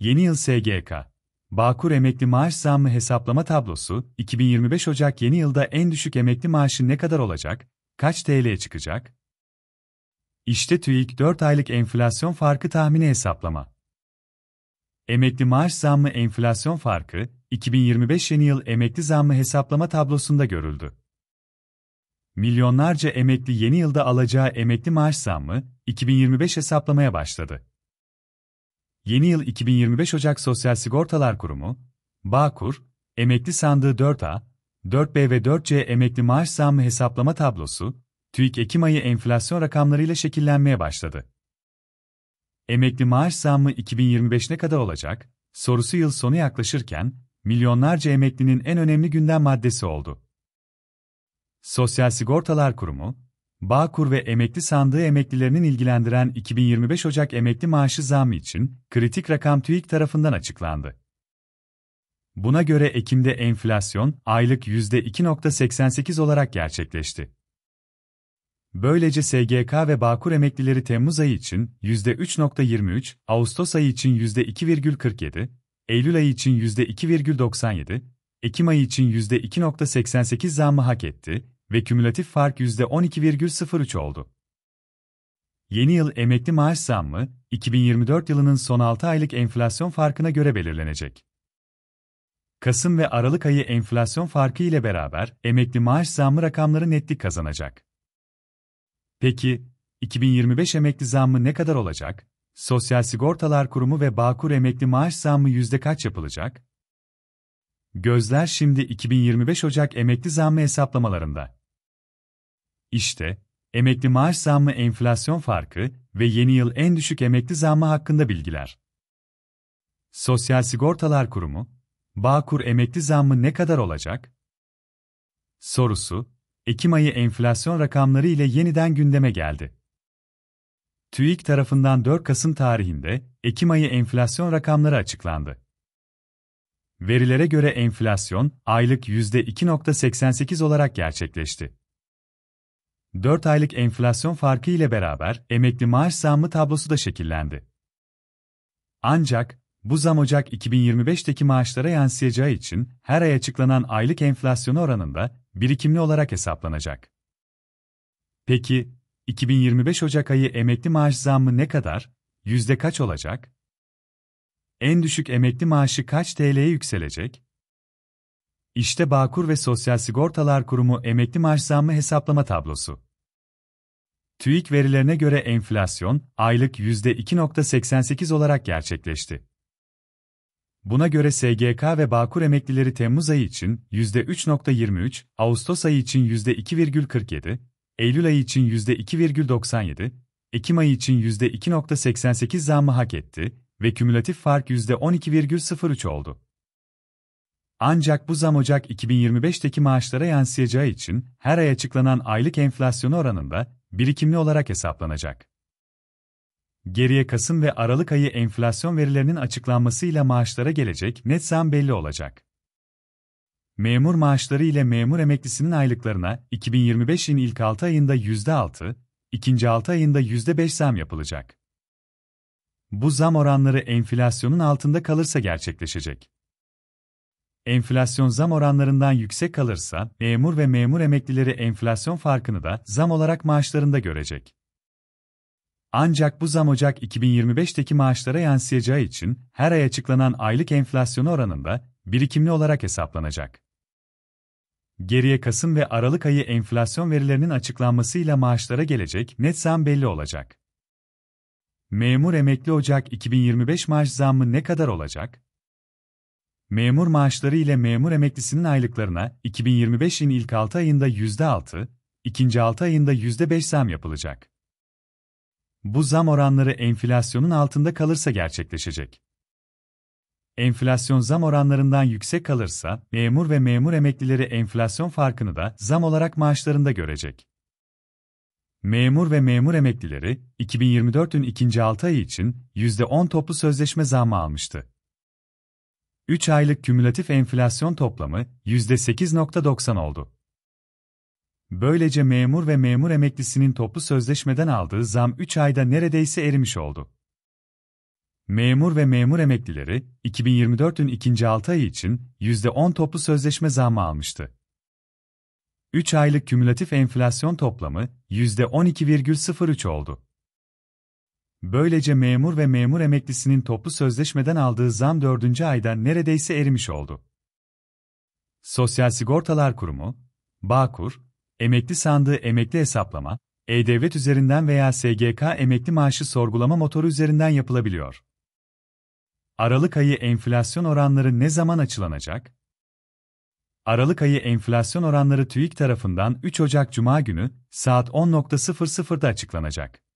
Yeni Yıl SGK Bağkur emekli maaş zammı hesaplama tablosu, 2025 Ocak yeni yılda en düşük emekli maaşı ne kadar olacak, kaç TL'ye çıkacak? İşte TÜİK 4 aylık enflasyon farkı tahmini hesaplama. Emekli maaş zammı enflasyon farkı, 2025 yeni yıl emekli zammı hesaplama tablosunda görüldü. Milyonlarca emekli yeni yılda alacağı emekli maaş zammı, 2025 hesaplamaya başladı. Yeni yıl 2025 Ocak Sosyal Sigortalar Kurumu, Bağkur, emekli sandığı 4A, 4B ve 4C emekli maaş zammı hesaplama tablosu, TÜİK Ekim ayı enflasyon rakamlarıyla şekillenmeye başladı. Emekli maaş zammı 2025 ne kadar olacak? Sorusu yıl sonu yaklaşırken, milyonlarca emeklinin en önemli gündem maddesi oldu. Sosyal Sigortalar Kurumu, Bağkur ve emekli sandığı emeklilerinin ilgilendiren 2025 Ocak emekli maaşı zammı için kritik rakam TÜİK tarafından açıklandı. Buna göre Ekim'de enflasyon aylık %2.88 olarak gerçekleşti. Böylece SGK ve Bağkur emeklileri Temmuz ayı için %3.23, Ağustos ayı için %2,47, Eylül ayı için %2,97, Ekim ayı için %2.88 zammı hak etti, ve kümülatif fark %12,03 oldu. Yeni yıl emekli maaş zammı, 2024 yılının son 6 aylık enflasyon farkına göre belirlenecek. Kasım ve Aralık ayı enflasyon farkı ile beraber emekli maaş zammı rakamları netlik kazanacak. Peki, 2025 emekli zammı ne kadar olacak? Sosyal Sigortalar Kurumu ve Bağkur emekli maaş zammı yüzde kaç yapılacak? Gözler şimdi 2025 Ocak emekli zammı hesaplamalarında. İşte emekli maaş zammı enflasyon farkı ve yeni yıl en düşük emekli zammı hakkında bilgiler. Sosyal Sigortalar Kurumu, Bağkur emekli zammı ne kadar olacak? Sorusu, Ekim ayı enflasyon rakamları ile yeniden gündeme geldi. TÜİK tarafından 4 Kasım tarihinde Ekim ayı enflasyon rakamları açıklandı. Verilere göre enflasyon aylık %2.88 olarak gerçekleşti. 4 aylık enflasyon farkı ile beraber emekli maaş zammı tablosu da şekillendi. Ancak bu zam Ocak 2025'teki maaşlara yansıyacağı için her ay açıklanan aylık enflasyon oranında birikimli olarak hesaplanacak. Peki 2025 Ocak ayı emekli maaş zammı ne kadar? Yüzde kaç olacak? En düşük emekli maaşı kaç TL'ye yükselecek? İşte Bağkur ve Sosyal Sigortalar Kurumu emekli maaş zammı hesaplama tablosu. TÜİK verilerine göre enflasyon aylık %2.88 olarak gerçekleşti. Buna göre SGK ve Bağkur emeklileri Temmuz ayı için %3.23, Ağustos ayı için %2,47, Eylül ayı için %2,97, Ekim ayı için %2.88 zammı hak etti ve kümülatif fark %12,03 oldu. Ancak bu zam Ocak 2025'teki maaşlara yansıyacağı için her ay açıklanan aylık enflasyon oranında birikimli olarak hesaplanacak. Geriye Kasım ve Aralık ayı enflasyon verilerinin açıklanmasıyla maaşlara gelecek net zam belli olacak. Memur maaşları ile memur emeklisinin aylıklarına 2025'in ilk 6 ayında %6, ikinci 6 ayında %5 zam yapılacak. Bu zam oranları enflasyonun altında kalırsa gerçekleşecek enflasyon zam oranlarından yüksek kalırsa, memur ve memur emeklileri enflasyon farkını da zam olarak maaşlarında görecek. Ancak bu zam Ocak 2025'teki maaşlara yansıyacağı için her ay açıklanan aylık enflasyon oranında birikimli olarak hesaplanacak. Geriye Kasım ve Aralık ayı enflasyon verilerinin açıklanmasıyla maaşlara gelecek net zam belli olacak. Memur emekli Ocak 2025 maaş zammı ne kadar olacak? Memur maaşları ile memur emeklisinin aylıklarına 2025'in ilk 6 ayında %6, ikinci 6 ayında %5 zam yapılacak. Bu zam oranları enflasyonun altında kalırsa gerçekleşecek. Enflasyon zam oranlarından yüksek kalırsa, memur ve memur emeklileri enflasyon farkını da zam olarak maaşlarında görecek. Memur ve memur emeklileri, 2024'ün ikinci 6 ayı için %10 toplu sözleşme zammı almıştı. 3 aylık kümülatif enflasyon toplamı %8.90 oldu. Böylece memur ve memur emeklisinin toplu sözleşmeden aldığı zam 3 ayda neredeyse erimiş oldu. Memur ve memur emeklileri 2024'ün ikinci 6 ayı için %10 toplu sözleşme zammı almıştı. 3 aylık kümülatif enflasyon toplamı %12,03 oldu. Böylece memur ve memur emeklisinin toplu sözleşmeden aldığı zam dördüncü ayda neredeyse erimiş oldu. Sosyal Sigortalar Kurumu, Bağkur, emekli sandığı emekli hesaplama, E-Devlet üzerinden veya SGK emekli maaşı sorgulama motoru üzerinden yapılabiliyor. Aralık ayı enflasyon oranları ne zaman açılanacak? Aralık ayı enflasyon oranları TÜİK tarafından 3 Ocak Cuma günü saat 10.00'da açıklanacak.